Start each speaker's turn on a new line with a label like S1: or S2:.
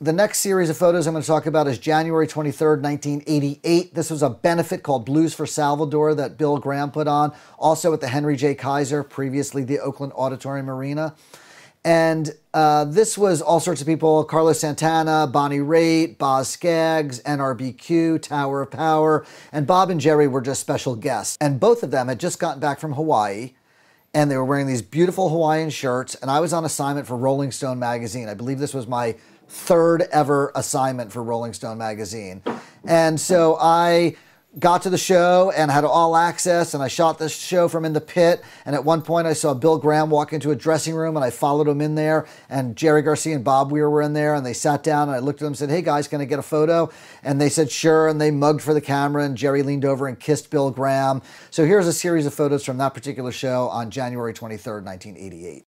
S1: The next series of photos
S2: I'm going to talk about is January 23rd, 1988. This was a benefit called Blues for Salvador that Bill Graham put on, also at the Henry J. Kaiser, previously the Oakland Auditorium Arena. And uh, this was all sorts of people Carlos Santana, Bonnie Raitt, Boz Skaggs, NRBQ, Tower of Power, and Bob and Jerry were just special guests. And both of them had just gotten back from Hawaii and they were wearing these beautiful Hawaiian shirts. And I was on assignment for Rolling Stone magazine. I believe this was my third ever assignment for Rolling Stone magazine. And so I got to the show and had all access and I shot this show from in the pit and at one point I saw Bill Graham walk into a dressing room and I followed him in there and Jerry Garcia and Bob Weir were in there and they sat down and I looked at them and said, "Hey guys, can I get a photo?" and they said, "Sure." And they mugged for the camera and Jerry leaned over and kissed Bill Graham. So here's a series of photos from that particular show on January 23rd, 1988.